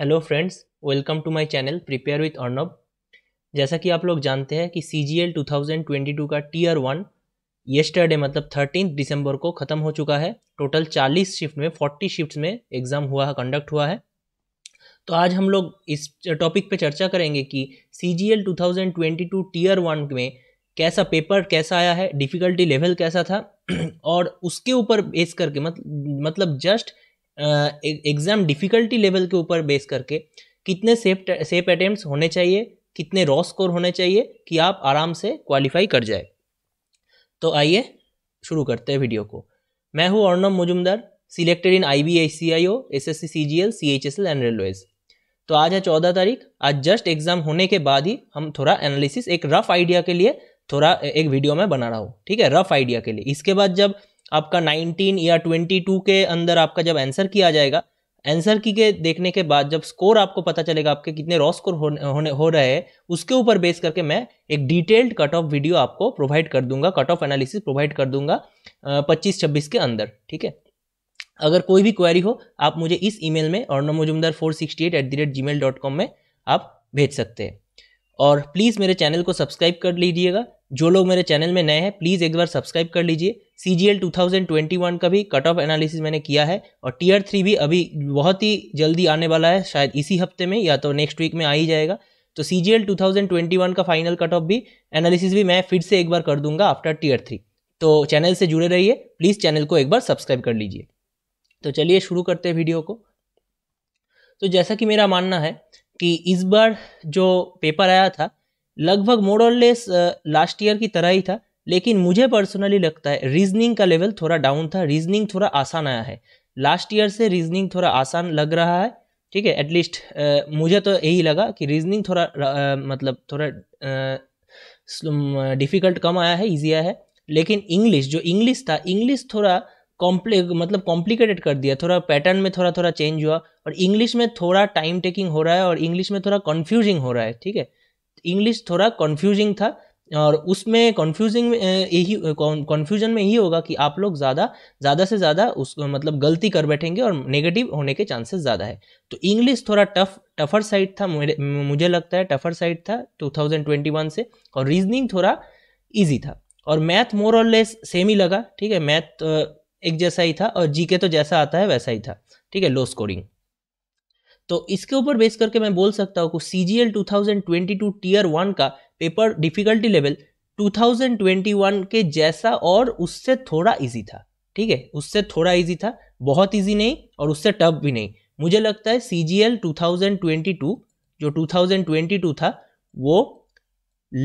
hello friends welcome to my channel prepare with Arnab जैसा कि आप लोग जानते हैं कि C G L two thousand twenty two का टीयर वन येस्टरडे मतलब थर्टीन दिसंबर को ख़त्म हो चुका है टोटल चालीस शिफ्ट में फोर्टी शिफ्ट में एग्ज़ाम हुआ है कंडक्ट हुआ है तो आज हम लोग इस टॉपिक पे चर्चा करेंगे कि C G L two thousand twenty two tier one में कैसा पेपर कैसा आया है डिफ़िकल्टी लेवल कैसा था और उसके ऊपर बेस करके मत, मतलब जस्ट एग्ज़ाम डिफ़िकल्टी लेवल के ऊपर बेस करके कितने सेफ सेफ अटैम्प्ट होने चाहिए कितने रॉ स्कोर होने चाहिए कि आप आराम से क्वालिफाई कर जाए तो आइए शुरू करते हैं वीडियो को मैं हूँ Arnav Majumdar selected in I B I C I O S S C C G L C H S L and railways तो आज है चौदह तारीख आज जस्ट एग्ज़ाम होने के बाद ही हम थोड़ा एनालिसिस एक रफ़ आइडिया के लिए थोड़ा एक वीडियो में बना रहा हूँ ठीक है रफ़ आइडिया के लिए इसके बाद जब आपका 19 या 22 के अंदर आपका जब आंसर किया जाएगा आंसर की के देखने के बाद जब स्कोर आपको पता चलेगा आपके कितने रॉ स्कोर होने हो रहे हैं उसके ऊपर बेस करके मैं एक डिटेल्ड कट ऑफ वीडियो आपको प्रोवाइड कर दूंगा कट ऑफ एनालिसिस प्रोवाइड कर दूंगा पच्चीस छब्बीस के अंदर ठीक है अगर कोई भी क्वेरी हो आप मुझे इस ईमेल में और नमोजुमदार four sixty eight at the rate Gmail dot com में आप भेज सकते हैं और प्लीज़ मेरे चैनल को सब्सक्राइब कर लीजिएगा जो लोग मेरे चैनल में नए हैं प्लीज़ एक बार सब्सक्राइब कर लीजिए C G L two thousand twenty one का भी कट ऑफ एनालिसिस मैंने किया है और टीयर थ्री भी अभी बहुत ही जल्दी आने वाला है शायद इसी हफ्ते में या तो नेक्स्ट वीक में आ ही जाएगा तो C G L two thousand twenty one का फाइनल कट ऑफ भी एनालिसिस भी मैं फिर से एक बार कर दूंगा आफ्टर टीयर थ्री तो चैनल से जुड़े रहिए प्लीज़ चैनल को एक बार सब्सक्राइब कर लीजिए तो चलिए शुरू करते हैं वीडियो को तो जैसा कि मेरा मानना है कि इस बार जो पेपर आया था लगभग मोड और लेस लास्ट ईयर की तरह ही था लेकिन मुझे पर्सनली लगता है रीजनिंग का लेवल थोड़ा डाउन था रीजनिंग थोड़ा आसान आया है लास्ट ईयर से रीजनिंग थोड़ा आसान लग रहा है ठीक है एटलीस्ट मुझे तो यही लगा कि रीजनिंग थोड़ा आ, मतलब थोड़ा डिफ़िकल्ट कम आया है ईजी आया है लेकिन इंग्लिश जो इंग्लिश था इंग्लिश थोड़ा कॉम्प्ले मतलब कॉम्प्लिकेटेड कर दिया थोड़ा पैटर्न में थोड़ा थोड़ा चेंज हुआ और इंग्लिश में थोड़ा टाइम टेकिंग हो रहा है और इंग्लिश में थोड़ा कन्फ्यूजिंग हो रहा है ठीक है इंग्लिश थोड़ा कन्फ्यूजिंग था और उसमें कन्फ्यूजिंग में यही कन्फ्यूजन में यही होगा कि आप लोग ज़्यादा ज़्यादा से ज़्यादा उस मतलब गलती कर बैठेंगे और नेगेटिव होने के चांसेस ज़्यादा है तो इंग्लिश थोड़ा टफ टफर साइड था मुझे लगता है टफर साइड था 2021 से और रीजनिंग थोड़ा ईजी था और मैथ मोर और लेस सेम ही लगा ठीक है मैथ एक जैसा ही था और जीके तो जैसा आता है वैसा ही था ठीक है लो स्कोरिंग तो इसके ऊपर बेस करके मैं बोल सकता हूँ कि C G L two thousand twenty two tier one का पेपर डिफिकल्टी लेवल 2021 के जैसा और उससे थोड़ा इजी था ठीक है उससे थोड़ा इजी था बहुत इजी नहीं और उससे टफ भी नहीं मुझे लगता है सी जी एल टू जो 2022 था वो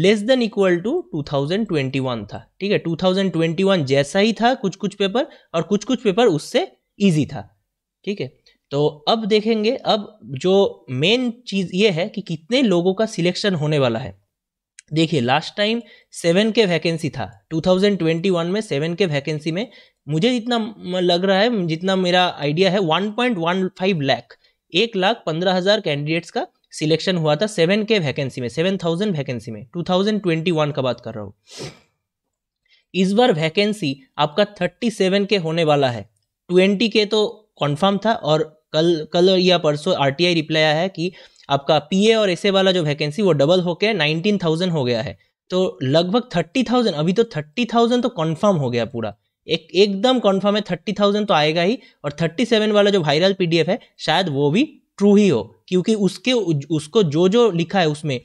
लेस देन इक्वल टू 2021 था ठीक है 2021 जैसा ही था कुछ कुछ पेपर और कुछ कुछ पेपर उससे इजी था ठीक है तो अब देखेंगे अब जो मेन चीज़ ये है कि कितने लोगों का सिलेक्शन होने वाला है देखिए लास्ट टाइम सेवन के वैकेंसी था 2021 में सेवन के वैकेंसी में मुझे जितना लग रहा है जितना मेरा आइडिया है 1.15 लैख एक लाख पंद्रह हज़ार कैंडिडेट्स का सिलेक्शन हुआ था सेवन के वैकेंसी में सेवन थाउजेंड वैकेंसी में 2021 का बात कर रहा हूँ इस बार वैकेंसी आपका 37 के होने वाला है 20 के तो कॉन्फर्म था और कल कल या परसों आरटीआई रिप्लाई आया है कि आपका पीए और एसए वाला जो वैकेंसी वो डबल होकर नाइनटीन थाउजेंड हो गया है तो लगभग थर्टी थाउजेंड अभी तो थर्टी थाउजेंड तो कन्फर्म हो गया पूरा एक एकदम कन्फर्म है थर्टी थाउजेंड तो आएगा ही और थर्टी सेवन वाला जो वायरल पीडीएफ है शायद वो भी ट्रू ही हो क्योंकि उसके उसको जो जो लिखा है उसमें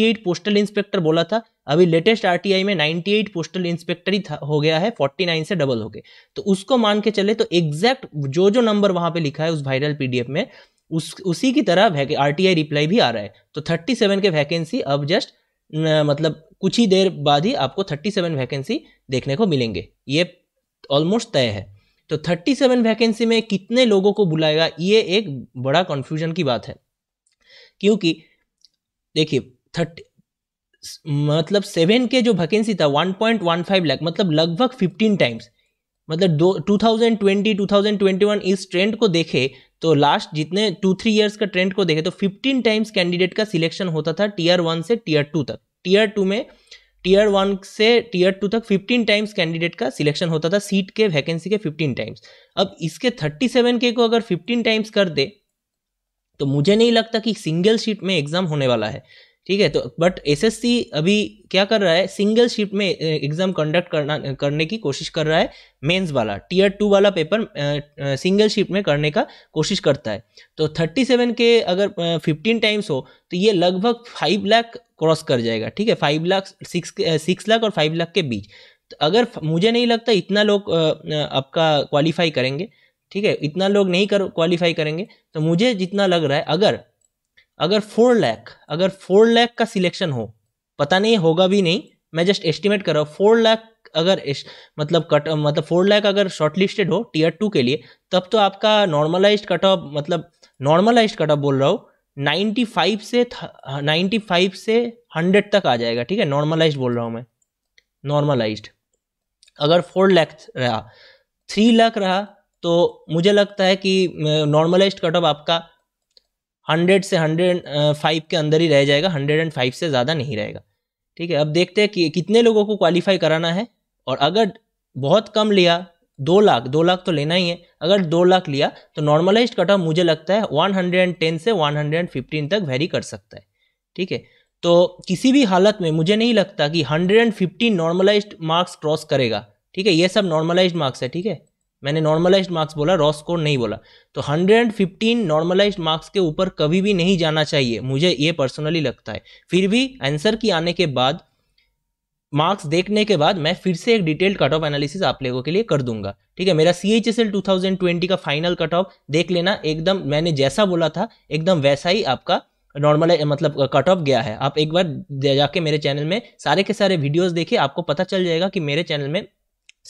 एट पोस्टल इंस्पेक्टर बोला था अभी लेटेस्ट आरटीआई में नाइन्टी एट पोस्टल इंस्पेक्टर ही हो गया है नाइन से डबल हो गए तो उसको मान के चले तो एग्जैक्ट जो जो नंबर वहां पे लिखा है उस वायरल पीडीएफ में उस उसी की तरह वैके आर टी आई रिप्लाई भी आ रहा है तो थर्टी सेवन के वैकेंसी अब जस्ट न, मतलब कुछ ही देर बाद ही आपको थर्टी सेवन वैकेंसी देखने को मिलेंगे ये ऑलमोस्ट तय है तो थर्टी सेवन वैकेंसी में कितने लोगों को बुलाएगा ये एक बड़ा कन्फ्यूजन की बात है क्योंकि देखिए थर्टी मतलब सेवन के जो वैकेंसी था one point one five lakh मतलब लगभग फिफ्टीन टाइम्स मतलब दो two thousand twenty two thousand twenty one इस ट्रेंड को देखे तो लास्ट जितने टू थ्री ईयर्स का ट्रेंड को देखें तो फिफ्टीन टाइम्स कैंडिडेट का सिलेक्शन होता था टीयर वन से टीयर टू तक टीयर टू में टीयर वन से टीयर टू तक फिफ्टीन टाइम्स कैंडिडेट का सिलेक्शन होता था सीट के वैकेंसी के फिफ्टीन टाइम्स अब इसके थर्टी सेवन के को अगर फिफ्टीन टाइम्स कर दे तो मुझे नहीं लगता कि सिंगल सीट में एग्जाम होने वाला है ठीक है तो बट एसएससी अभी क्या कर रहा है सिंगल शिफ्ट में एग्जाम कंडक्ट करना करने की कोशिश कर रहा है मेंस वाला टीयर टू वाला पेपर सिंगल शिफ्ट में करने का कोशिश करता है तो थर्टी सेवन के अगर फिफ्टीन टाइम्स हो तो ये लगभग फाइव लाख क्रॉस कर जाएगा ठीक है five lakh six six lakh और फाइव लाख के बीच तो अगर मुझे नहीं लगता इतना लोग आपका क्वालिफाई करेंगे ठीक है इतना लोग नहीं कर क्वालिफाई करेंगे तो मुझे जितना लग रहा है अगर अगर फोर लैख अगर फोर लैख का सिलेक्शन हो पता नहीं होगा भी नहीं मैं जस्ट एस्टिमेट कर रहा हूँ फोर लाख अगर इस, मतलब कट मतलब फोर लैख अगर शॉर्ट लिस्टेड हो टीयर टू के लिए तब तो आपका नॉर्मलाइज कट ऑफ मतलब नॉर्मलाइज कट ऑफ बोल रहा हूँ नाइन्टी फाइव से नाइन्टी फाइव से हंड्रेड तक आ जाएगा ठीक है नॉर्मलाइज बोल रहा हूँ मैं नॉर्मलाइज अगर फोर लैख रहा थ्री लाख रहा तो मुझे लगता है कि नॉर्मलाइज कट ऑफ आपका हंड्रेड से हंड्रेड फाइव के अंदर ही रह जाएगा हंड्रेड एंड फाइव से ज़्यादा नहीं रहेगा ठीक है अब देखते हैं कि कितने लोगों को क्वालिफाई कराना है और अगर बहुत कम लिया दो लाख दो लाख तो लेना ही है अगर दो लाख लिया तो नॉर्मलाइज कट ऑफ मुझे लगता है वन हंड्रेड एंड टेन से वन हंड्रेड एंड फिफ्टीन तक वेरी कर सकता है ठीक है तो किसी भी हालत में मुझे नहीं लगता कि hundred and fifteen normalise marks cross करेगा ठीक है ये सब नॉर्मलाइज मार्क्स है ठीक है मैंने नॉर्मलाइज मार्क्स बोला रॉ स्कोर नहीं बोला तो 115 नॉर्मलाइज मार्क्स के ऊपर कभी भी नहीं जाना चाहिए मुझे ये पर्सनली लगता है फिर भी आंसर की आने के बाद मार्क्स देखने के बाद मैं फिर से एक डिटेल्ड कट ऑफ एनालिसिस आप लोगों के लिए कर दूंगा ठीक है मेरा C H S L two thousand twenty का फाइनल कट ऑफ देख लेना एकदम मैंने जैसा बोला था एकदम वैसा ही आपका नॉर्मल मतलब कट ऑफ गया है आप एक बार जाके मेरे चैनल में सारे के सारे वीडियोस देखिए आपको पता चल जाएगा कि मेरे चैनल में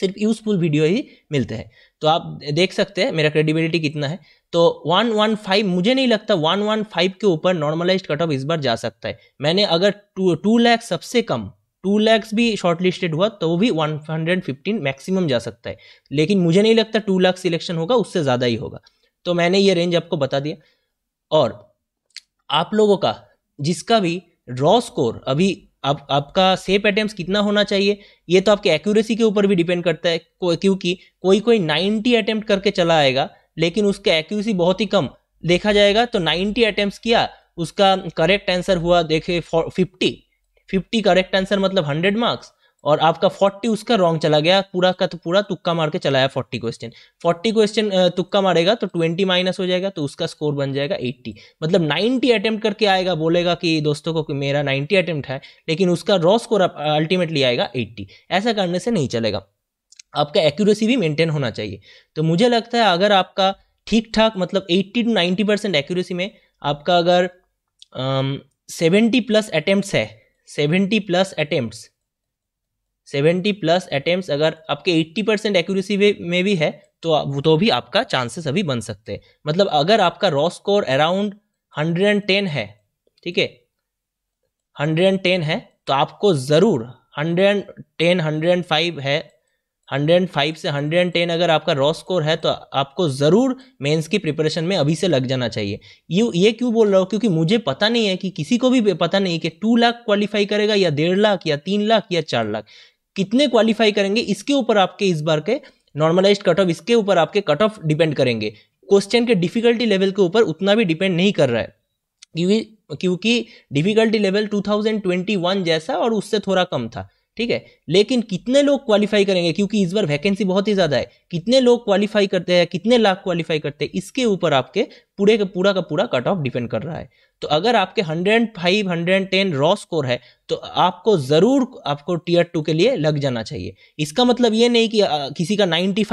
सिर्फ यूज़फुल वीडियो ही मिलते हैं तो आप देख सकते हैं मेरा क्रेडिबिलिटी कितना है तो वन वन फाइव मुझे नहीं लगता वन वन फाइव के ऊपर नॉर्मलाइज कट ऑफ इस बार जा सकता है मैंने अगर टू टू लैक्स सबसे कम टू लैक्स भी शॉर्ट लिस्टेड हुआ तो वो भी वन हंड्रेड फिफ्टीन मैक्सिमम जा सकता है लेकिन मुझे नहीं लगता टू लाख सिलेक्शन होगा उससे ज़्यादा ही होगा तो मैंने ये रेंज आपको बता दिया और आप लोगों का जिसका भी रॉ स्कोर अभी आप आपका सेप अटेम्प्ट कितना होना चाहिए ये तो आपके एक्यूरेसी के ऊपर भी डिपेंड करता है क्योंकि कोई कोई नाइन्टी अटेम्प्ट करके चला आएगा लेकिन उसका एक्यूरेसी बहुत ही कम देखा जाएगा तो नाइन्टी अटेम्प्ट किया उसका करेक्ट आंसर हुआ देखे फिफ्टी फिफ्टी करेक्ट आंसर मतलब हंड्रेड मार्क्स और आपका फोर्टी उसका रॉन्ग चला गया पूरा का तो पूरा तुक्का मार के चलाया फोर्टी क्वेश्चन फोर्टी क्वेश्चन तुक्का मारेगा तो ट्वेंटी माइनस हो जाएगा तो उसका स्कोर बन जाएगा एट्टी मतलब नाइन्टी अटैम्प्ट करके आएगा बोलेगा कि दोस्तों को कि मेरा नाइन्टी अटैम्प्ट है लेकिन उसका रॉ स्कोर अल्टीमेटली आएगा एट्टी ऐसा करने से नहीं चलेगा आपका एक्यूरेसी भी मेंटेन होना चाहिए तो मुझे लगता है अगर आपका ठीक ठाक मतलब eighty to ninety percent accuracy में आपका अगर सेवेंटी प्लस अटैम्प्ट है seventy plus attempt seventy plus attempt अगर आपके एट्टी परसेंट एक्यूरेसी में भी है तो तो भी आपका चांसेस अभी बन सकते हैं मतलब अगर आपका raw score around hundred and ten है ठीक है हंड्रेड एंड टेन है तो आपको ज़रूर hundred and ten hundred and five है हंड्रेड एंड फाइव से हंड्रेड एंड टेन अगर आपका रॉ स्कोर है तो आपको ज़रूर मेंस की प्रिपरेशन में अभी से लग जाना चाहिए यू ये क्यों बोल रहा हूँ क्योंकि मुझे पता नहीं है कि किसी को भी पता नहीं कि टू लाख क्वालिफाई करेगा या डेढ़ लाख या तीन लाख या चार लाख कितने क्वालिफाई करेंगे इसके ऊपर आपके इस बार के नॉर्मलाइज कट ऑफ इसके ऊपर आपके कट ऑफ डिपेंड करेंगे क्वेश्चन के डिफिकल्टी लेवल के ऊपर उतना भी डिपेंड नहीं कर रहा है क्योंकि क्योंकि डिफिकल्टी लेवल 2021 जैसा और उससे थोड़ा कम था ठीक है लेकिन कितने लोग क्वालिफाई करेंगे क्योंकि इस बार वैकेंसी बहुत ही ज़्यादा है कितने लोग क्वालिफाई करते हैं कितने लाख क्वालिफाई करते हैं इसके ऊपर आपके पूरे का पूरा का पूरा कट ऑफ डिपेंड कर रहा है तो अगर आपके 105 110 रॉ स्कोर है तो आपको ज़रूर आपको टीयर टू के लिए लग जाना चाहिए इसका मतलब ये नहीं कि किसी का 95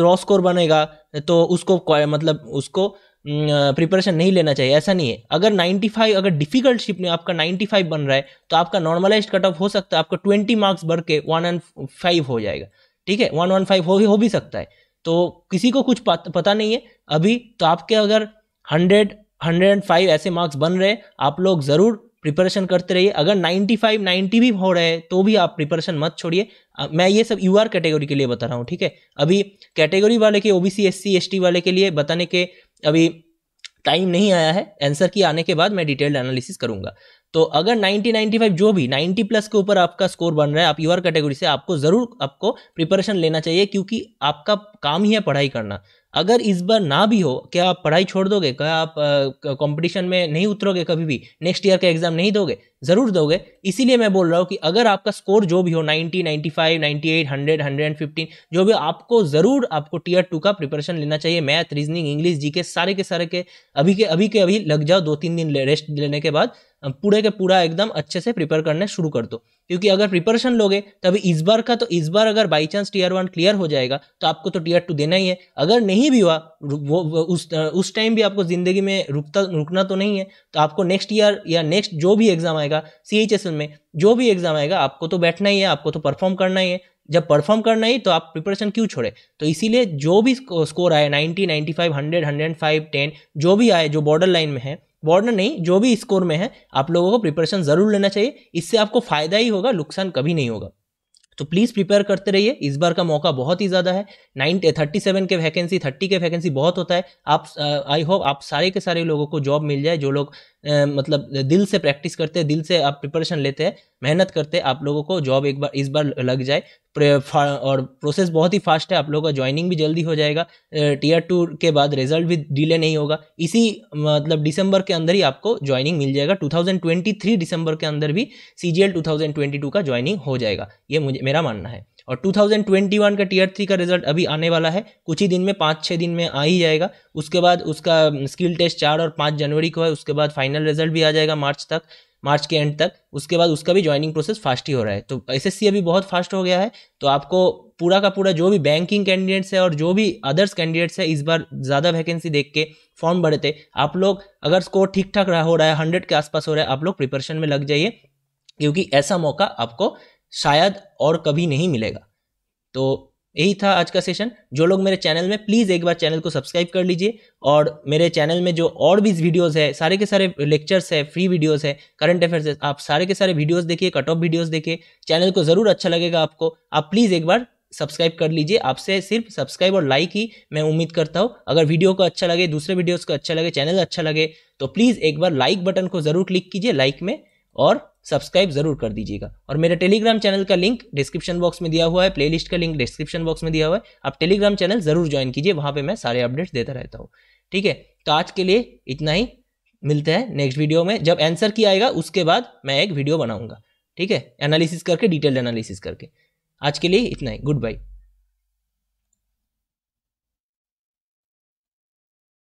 रॉ स्कोर बनेगा तो उसको मतलब उसको प्रिपरेशन नहीं लेना चाहिए ऐसा नहीं है अगर 95 अगर डिफिकल्ट शिप में आपका 95 बन रहा है तो आपका नॉर्मलाइज कट ऑफ हो सकता है आपका 20 मार्क्स बढ़ के वन एंड फाइव हो जाएगा ठीक है वन वन फाइव हो हो भी सकता है तो किसी को कुछ पता नहीं है अभी तो आपके अगर हंड्रेड 105 ऐसे मार्क्स बन रहे आप लोग ज़रूर प्रिपरेशन करते रहिए अगर 95 90 भी हो रहे हैं तो भी आप प्रिपरेशन मत छोड़िए मैं ये सब यूआर कैटेगरी के लिए बता रहा हूँ ठीक है अभी कैटेगरी वाले के ओबीसी एससी एसटी वाले के लिए बताने के अभी टाइम नहीं आया है आंसर की आने के बाद मैं डिटेल्ड एनालिसिस करूंगा तो अगर 90 95 जो भी 90 प्लस के ऊपर आपका स्कोर बन रहा है आप यूआर कैटेगरी से आपको ज़रूर आपको प्रिपरेशन लेना चाहिए क्योंकि आपका काम ही है पढ़ाई करना अगर इस बार ना भी हो क्या आप पढ़ाई छोड़ दोगे क्या आप कंपटीशन में नहीं उतरोगे कभी भी नेक्स्ट ईयर का एग्जाम नहीं दोगे ज़रूर दोगे इसीलिए मैं बोल रहा हूँ कि अगर आपका स्कोर जो भी हो 90, 95, 98, 100, 115 जो भी आपको ज़रूर आपको टीयर टू का प्रिपरेशन लेना चाहिए मैथ रीजनिंग इंग्लिश जी के सारे के सारे के अभी के अभी के अभी लग जाओ दो तीन दिन रेस्ट लेने के बाद पूरे के पूरा एकदम अच्छे से प्रिपेयर करने शुरू कर दो क्योंकि अगर प्रिपरेशन लोगे तभी इस बार का तो इस बार अगर by chance tier one clear हो जाएगा तो आपको तो टीयर टू देना ही है अगर नहीं नहीं भी हुआ वो, उस उस टाइम भी आपको ज़िंदगी में रुकता रुकना तो नहीं है तो आपको नेक्स्ट ईयर या नेक्स्ट जो भी एग्ज़ाम आएगा सी एच एस एल में जो भी एग्ज़ाम आएगा आपको तो बैठना ही है आपको तो परफॉर्म करना ही है जब परफॉर्म करना ही तो आप प्रिपरेशन क्यों छोड़े तो इसीलिए जो भी स्कोर आए ninety ninety five hundred hundred five ten जो भी आए जो बॉर्डर लाइन में है बॉर्डर नहीं जो भी स्कोर में है आप लोगों को प्रिपरेशन ज़रूर लेना चाहिए इससे आपको फ़ायदा ही होगा नुकसान कभी नहीं होगा तो प्लीज़ प्रिपेयर करते रहिए इस बार का मौका बहुत ही ज़्यादा है नाइन थर्टी सेवन के वैकेंसी थर्टी के वैकेंसी बहुत होता है आप आई eh, होप आप सारे के सारे लोगों को जॉब मिल जाए जो लोग eh, मतलब eh, दिल से प्रैक्टिस करते हैं दिल से आप प्रिपरेशन लेते हैं मेहनत करते हैं आप लोगों को जॉब एक बार इस बार लग जाए और प्रोसेस बहुत ही फास्ट है आप लोगों का ज्वाइनिंग भी जल्दी हो जाएगा टीयर टू के बाद रिजल्ट भी डिले नहीं होगा इसी मतलब दिसंबर के अंदर ही आपको ज्वाइनिंग मिल जाएगा 2023 दिसंबर के अंदर भी सी जी का ज्वाइनिंग हो जाएगा ये मुझे मेरा मानना है और 2021 का टीयर थ्री का रिजल्ट अभी आने वाला है कुछ ही दिन में पाँच छः दिन में आ ही जाएगा उसके बाद उसका स्किल टेस्ट चार और पाँच जनवरी को है उसके बाद फाइनल रिजल्ट भी आ जाएगा मार्च तक मार्च के एंड तक उसके बाद उसका भी ज्वाइनिंग प्रोसेस फास्ट ही हो रहा है तो एस अभी बहुत फास्ट हो गया है तो आपको पूरा का पूरा जो भी बैंकिंग कैंडिडेट्स है और जो भी अदर्स कैंडिडेट्स है इस बार ज़्यादा वैकेंसी देख के फॉर्म भरे थे आप लोग अगर स्कोर ठीक ठाक रहा हो रहा है हंड्रेड के आसपास हो रहा है आप लोग प्रिपरेशन में लग जाइए क्योंकि ऐसा मौका आपको शायद और कभी नहीं मिलेगा तो यही था आज का सेशन जो लोग मेरे चैनल में प्लीज़ एक बार चैनल को सब्सक्राइब कर लीजिए और मेरे चैनल में जो और भी वीडियोस है सारे के सारे लेक्चर्स है फ्री वीडियोस है करंट अफेयर्स है आप सारे के सारे वीडियोस देखिए कट ऑफ वीडियोस देखिए चैनल को ज़रूर अच्छा लगेगा आपको आप प्लीज़ एक बार सब्सक्राइब कर लीजिए आपसे सिर्फ सब्सक्राइब और लाइक ही मैं उम्मीद करता हूँ अगर वीडियो को अच्छा लगे दूसरे वीडियोस को अच्छा लगे चैनल अच्छा लगे तो प्लीज़ एक बार लाइक बटन को ज़रूर क्लिक कीजिए लाइक में और सब्सक्राइब जरूर कर दीजिएगा और मेरे टेलीग्राम चैनल का लिंक डिस्क्रिप्शन बॉक्स में दिया हुआ है प्लेलिस्ट का लिंक डिस्क्रिप्शन बॉक्स में दिया हुआ है आप टेलीग्राम चैनल जरूर ज्वाइन कीजिए वहाँ पर मैं सारे अपडेट्स देता रहता हूँ ठीक है तो आज के लिए इतना ही मिलते हैं नेक्स्ट वीडियो में जब आंसर की आएगा उसके बाद मैं एक वीडियो बनाऊंगा ठीक है एनालिसिस करके डिटेल्ड एनालिसिस करके आज के लिए इतना ही गुड बाय